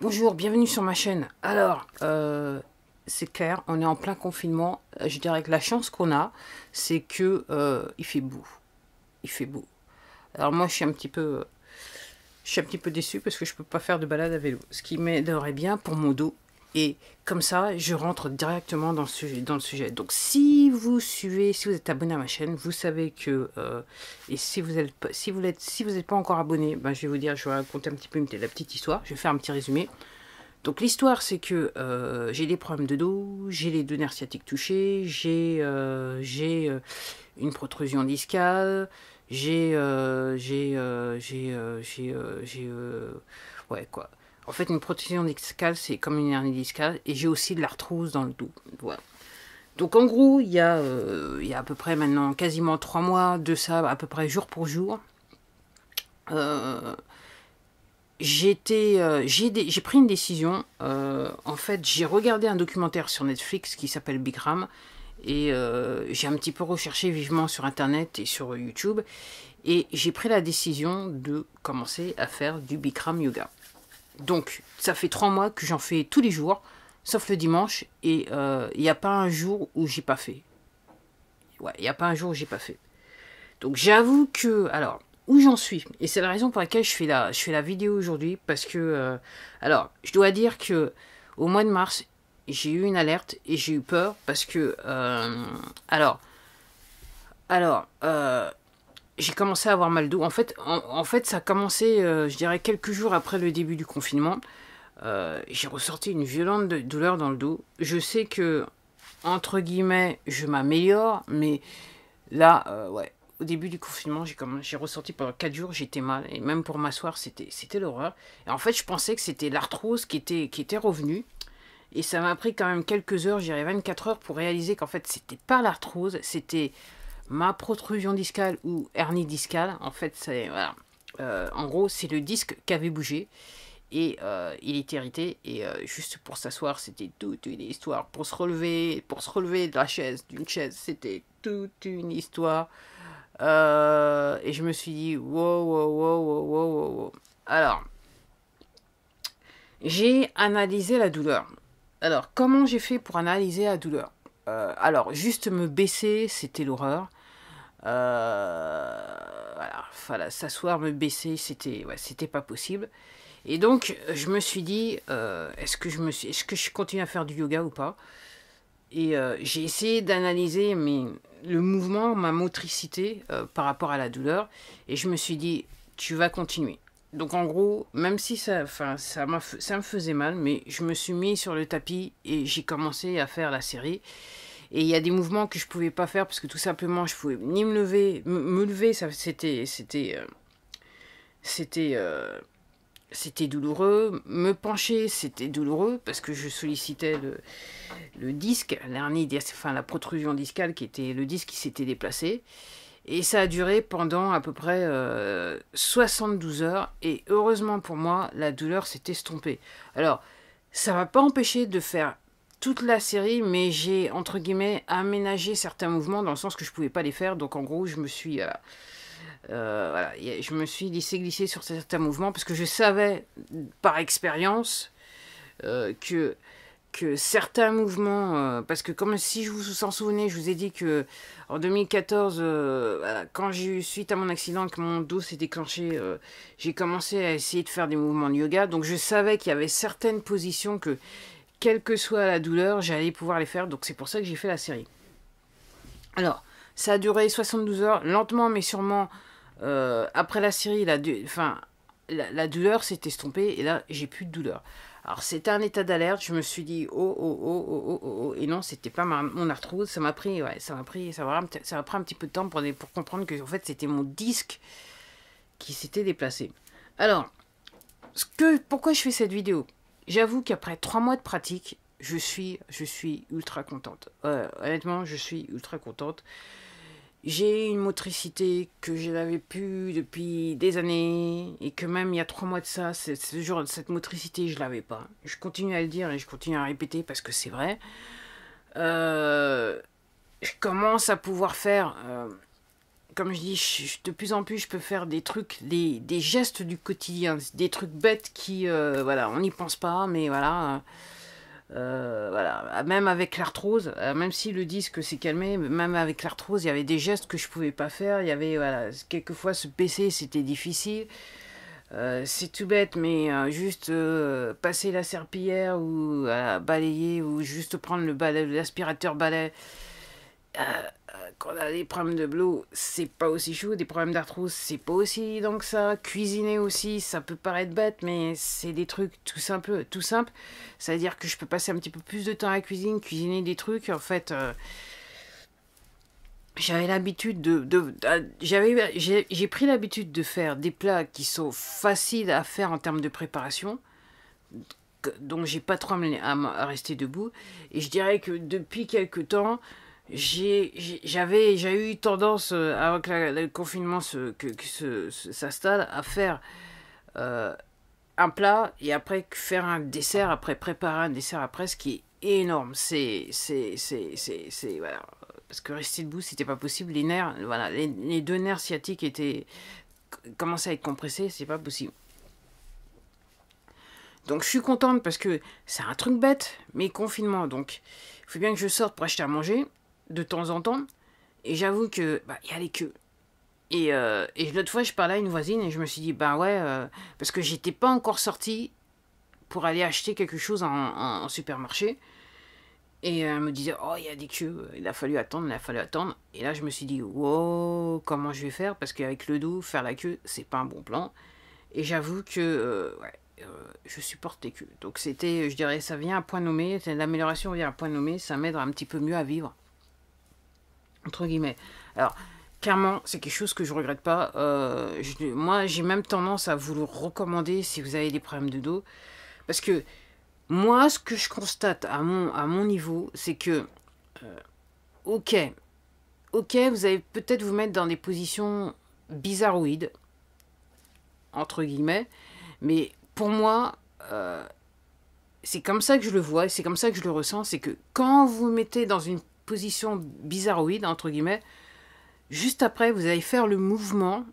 Bonjour, bienvenue sur ma chaîne. Alors, euh, c'est clair, on est en plein confinement. Euh, je dirais que la chance qu'on a, c'est que euh, il fait beau. Il fait beau. Alors moi, je suis un petit peu, je suis un petit peu déçu parce que je peux pas faire de balade à vélo, ce qui m'aiderait bien pour mon dos. Et comme ça, je rentre directement dans, le sujet. Donc si vous suivez, si vous êtes abonné à ma chaîne, vous savez que... Euh, et si vous n'êtes si vous êtes, si vous n'êtes pas encore abonné, ben, je vais vous dire, je vais raconter un petit peu la petite histoire. Je vais faire un petit résumé. Donc l'histoire, c'est que euh, j'ai des problèmes de dos, j'ai les deux nerfs sciatiques touchés, j'ai euh, une protrusion discale, j'ai j'ai j'ai j'ai ouais quoi. En fait, une protection discale, c'est comme une hernie discale. Et j'ai aussi de l'arthrose dans le dos. Voilà. Donc en gros, il y, a, euh, il y, a, à peu près maintenant quasiment trois mois de ça, à peu près jour pour jour. Euh, euh, j'ai pris une décision. en fait, j'ai regardé un documentaire sur Netflix qui s'appelle Bikram. Et j'ai un petit peu recherché vivement sur Internet et sur YouTube. Et j'ai pris la décision de commencer à faire du Bikram Yoga. Donc, ça fait trois mois que j'en fais tous les jours, sauf le dimanche, et il euh, n'y a pas un jour où j'ai pas fait. Ouais, il n'y a pas un jour où j'ai pas fait. Donc, j'avoue que, alors, où j'en suis, et c'est la raison pour laquelle je fais la, je fais la vidéo aujourd'hui, parce que, euh, alors, je dois dire que au mois de mars, j'ai eu une alerte et j'ai eu peur parce que, euh, alors, alors, j'ai commencé à avoir mal dos. En fait, en, fait ça a commencé, euh, je dirais, quelques jours après le début du confinement. Euh, j'ai ressorti une violente douleur dans le dos. Je sais que, entre guillemets, je m'améliore, mais là, euh, ouais, au début du confinement, j'ai ressorti pendant 4 jours, j'étais mal. Et même pour m'asseoir, c'était l'horreur. Et en fait, je pensais que c'était l'arthrose qui était, qui était revenue. Et ça m'a pris quand même quelques heures, j'irais 24 heures, pour réaliser qu'en fait, c'était pas l'arthrose, c'était ma protrusion discale ou hernie discale, en fait, c'est voilà. Euh, en gros, c'est le disque qui avait bougé et euh, il est irrité. Et euh, juste pour s'asseoir, c'était toute une histoire. Pour se relever, pour se relever de la chaise, d'une chaise, c'était toute une histoire. et je me suis dit, wow, wow, wow, wow, wow, wow. Alors, j'ai analysé la douleur. Alors, comment j'ai fait pour analyser la douleur Alors, juste me baisser, c'était l'horreur. Euh, voilà, s'asseoir, me baisser, c'était c'était pas possible. Et donc, je me suis dit, euh, est-ce que je me est que je continue à faire du yoga ou pas Et euh, j'ai essayé d'analyser le mouvement, ma motricité par rapport à la douleur, et je me suis dit, tu vas continuer. Donc en gros, même si ça, enfin, ça, ça me faisait mal, mais je me suis mis sur le tapis et j'ai commencé à faire la série. Et il y a des mouvements que je pouvais pas faire parce que tout simplement, je pouvais ni me lever, me lever, ça c'était c'était euh, c'était euh, c'était douloureux, me pencher, c'était douloureux parce que je sollicitais le, disque, l'hernie, enfin la protrusion discale qui était le disque qui s'était déplacé. Et ça a duré pendant à peu près 72 euh, heures. Et heureusement pour moi, la douleur s'est estompée. Alors, ça ne m'a pas empêché de faire toute la série, mais j'ai, entre guillemets, aménagé certains mouvements dans le sens que je pouvais pas les faire. Donc, en gros, je me suis... Euh, euh, je me suis glissé glisser sur certains mouvements parce que je savais par expérience euh, que, que certains mouvements, parce que comme si je vous en souvenez, je vous ai dit que en 2014, quand j'ai eu suite à mon accident que mon dos s'est déclenché, j'ai commencé à essayer de faire des mouvements de yoga, donc je savais qu'il y avait certaines positions que quelle que soit la douleur, j'allais pouvoir les faire. Donc c'est pour ça que j'ai fait la série. Alors, ça a duré 72 heures, lentement mais sûrement. Euh, après la série, la, enfin, la, douleur s'est estompée et là, j'ai plus de douleur. Alors c'était un état d'alerte, je me suis dit oh oh oh oh oh oh, oh, oh et non c'était pas mon arthrose, ça m'a pris ouais, ça m'a pris ça m'a pris un petit peu de temps pour, pour comprendre que en fait c'était mon disque qui s'était déplacé. Alors ce que pourquoi je fais cette vidéo J'avoue qu'après trois mois de pratique, je suis, je suis ultra contente. Euh, honnêtement, je suis ultra contente. J'ai une motricité que je n'avais plus depuis des années et que même il y a trois mois de ça, ce genre, cette motricité, je l'avais pas. Je continue à le dire et je continue à répéter parce que c'est vrai. Euh, je commence à pouvoir faire euh, comme je dis, de plus en plus, je peux faire des trucs, des, gestes du quotidien, des trucs bêtes qui, euh, voilà, on n'y pense pas, mais voilà. Euh, voilà, même avec l'arthrose, euh, même si le disque s'est calmé, même avec l'arthrose, il y avait des gestes que je ne pouvais pas faire. Il y avait, voilà, quelquefois se baisser, c'était difficile. c'est tout bête, mais juste passer la serpillière ou balayer ou juste prendre le balai, l'aspirateur balai, euh, quand on a des problèmes de bleu, c'est pas aussi chaud. Des problèmes d'arthrose, c'est pas aussi donc ça. Cuisiner aussi, ça peut paraître bête, mais c'est des trucs tout simples. Tout simple. C'est-à-dire que je peux passer un petit peu plus de temps à la cuisine, cuisiner des trucs. En fait, euh, j'avais l'habitude de. j'avais, j'ai pris l'habitude de faire des plats qui sont faciles à faire en termes de préparation donc j'ai pas trop à, rester debout et je dirais que depuis quelques temps j'avais j'ai eu tendance euh, avant que le confinement ce que, s'installe à faire euh, un plat et après faire un dessert après préparer un dessert après ce qui est énorme c'est c'est parce que rester debout c'était pas possible les nerfs voilà deux nerfs sciatiques étaient commençaient à être compressés c'est pas possible donc je suis contente parce que c'est un truc bête, mais confinement. Donc il faut bien que je sorte pour acheter à manger de temps en temps. Et j'avoue que bah, il y a les queues. Euh, et, l'autre fois, je parlais à une voisine et je me suis dit, ben ouais, euh, parce que j'étais pas encore sorti pour aller acheter quelque chose en, supermarché. Et elle me disait, oh, il y a des queues, il a fallu attendre, il a fallu attendre. Et là, je me suis dit, wow, comment je vais faire Parce qu'avec le dos, faire la queue, c'est pas un bon plan. Et j'avoue que, euh, ouais, je supporte les queues. Donc c'était, je dirais, ça vient à point nommé, l'amélioration vient à point nommé, ça m'aidera un petit peu mieux à vivre entre guillemets. Alors, clairement, c'est quelque chose que je regrette pas. Euh, moi, j'ai même tendance à vous le recommander si vous avez des problèmes de dos. Parce que moi, ce que je constate à mon, à mon niveau, c'est que, euh, ok, ok, vous allez peut-être vous mettre dans des positions bizarroïdes, entre guillemets, mais pour moi, euh, c'est comme ça que je le vois, c'est comme ça que je le ressens, c'est que quand vous mettez dans une position bizarroïde, entre guillemets, juste après, vous allez faire le mouvement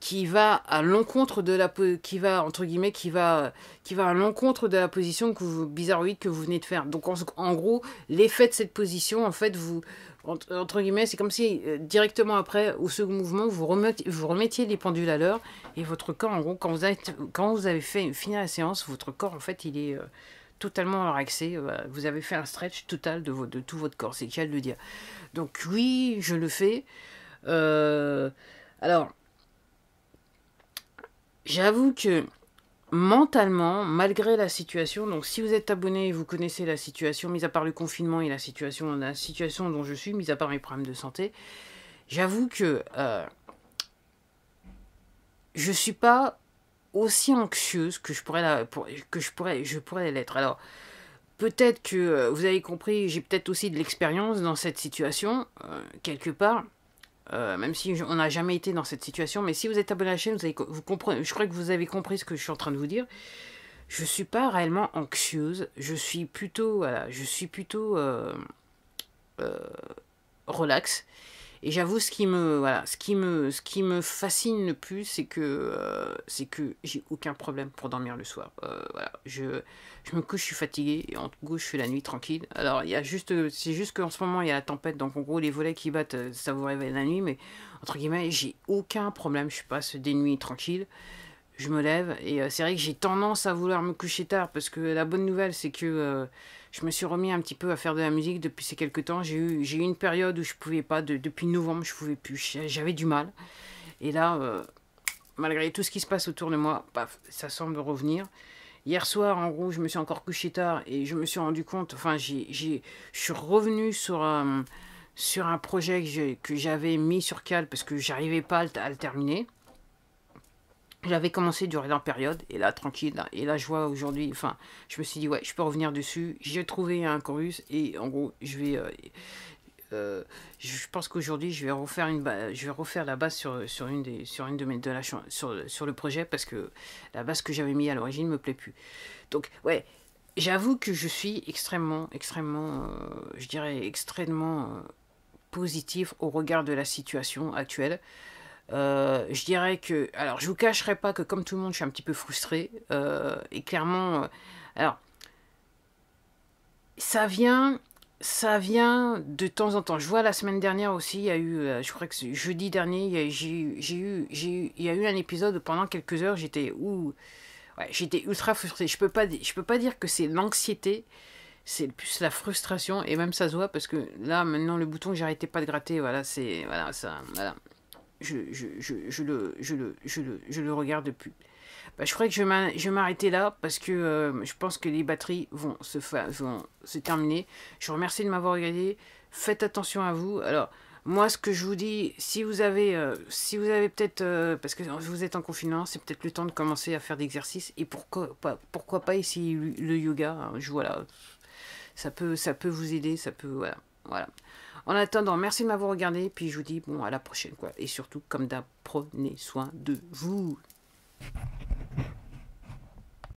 qui va à l'encontre de la qui va entre guillemets qui va qui va à l'encontre de la position que vous, bizarroïde que vous venez de faire. Donc en, gros, l'effet de cette position en fait vous entre, guillemets, c'est comme si euh, directement après au second mouvement, vous remettiez, vous remettiez les pendules à l'heure et votre corps en gros quand vous avez, quand vous avez fait finir la séance, votre corps en fait, il est euh, totalement relaxé. Euh, bah, vous avez fait un stretch total de, de tout votre corps, c'est de le dire. Donc oui, je le fais. Euh, alors, j'avoue que mentalement, malgré la situation, donc si vous êtes abonné et vous connaissez la situation, mis à part le confinement et la situation, la situation dont je suis, mis à part mes problèmes de santé, j'avoue que je euh, je suis pas aussi anxieuse que je pourrais, que je pourrais, je pourrais l'être. Alors, peut-être que euh, vous avez compris, j'ai peut-être aussi de l'expérience dans cette situation, euh, quelque part. Euh, même si on n'a jamais été dans cette situation, mais si vous êtes abonné à la chaîne, vous, vous comprenez, je crois que vous avez compris ce que je suis en train de vous dire. Je suis pas réellement anxieuse, je suis plutôt, voilà, je suis plutôt relax. Et j'avoue, ce qui me voilà, ce qui me, ce qui me fascine le plus, c'est que euh, c'est que j'ai aucun problème pour dormir le soir. Euh, je, je me couche, je suis fatigué, et en cas, je fais la nuit tranquille. Alors, il y a juste, c'est juste qu'en ce moment, il y a la tempête, donc en gros, les volets qui battent, euh, ça vous réveille la nuit, mais entre guillemets, j'ai aucun problème. Je passe des nuits tranquilles je me lève. Et euh, c'est vrai que j'ai tendance à vouloir me coucher tard parce que la bonne nouvelle, c'est que euh, je me suis remis un petit peu à faire de la musique depuis ces quelques temps. J'ai eu, j'ai eu une période où je pouvais pas, depuis novembre, je pouvais plus, j'avais du mal. Et là, euh, malgré tout ce qui se passe autour de moi, ça semble revenir. Hier soir, en gros, je me suis encore couché tard et je me suis rendu compte, enfin, j'ai, j'ai, je suis revenu sur sur un projet que j'avais mis sur cale parce que j'arrivais pas à le terminer j'avais commencé durant la période, et là, tranquille, hein. et là, je vois aujourd'hui, enfin, je me suis dit, ouais, je peux revenir dessus, j'ai trouvé un chorus, et en gros, je vais... Euh, euh, je pense qu'aujourd'hui, je vais refaire une je vais refaire la base sur, sur une des sur une de mes de la sur, sur le projet parce que la base que j'avais mis à l'origine me plaît plus. Donc ouais, j'avoue que je suis extrêmement extrêmement euh, je dirais extrêmement positif au regard de la situation actuelle. Euh, je dirais que, alors je vous cacherai pas que comme tout le monde, je suis un petit peu frustré euh, et clairement, euh, alors ça vient, ça vient de temps en temps. Je vois la semaine dernière aussi, il y a eu, je crois que jeudi dernier, j'ai eu, eu, il y a eu un épisode pendant quelques heures, j'étais où ouais, j'étais ultra frustré. Je peux pas, je peux pas dire que c'est l'anxiété, c'est plus la frustration et même ça se voit parce que là maintenant le bouton, j'arrêtais pas de gratter. Voilà, c'est voilà ça, voilà je, je, je, le, je, le, je, le, je le regarde plus. Bah, je crois que je vais m'arrêter là parce que euh, je pense que les batteries vont se, vont se terminer. Je vous remercie de m'avoir regardé. Faites attention à vous. Alors, moi, ce que je vous dis, si vous avez, euh, si vous avez peut-être, euh, parce que vous êtes en confinement, c'est peut-être le temps de commencer à faire d'exercice. Et pourquoi pas, pourquoi pas essayer le yoga hein. je, Voilà, ça peut, ça peut vous aider. Ça peut, voilà, voilà. En attendant, merci de m'avoir regardé. Puis je vous dis, bon, à la prochaine. quoi. Et surtout, comme d'hab, prenez soin de vous.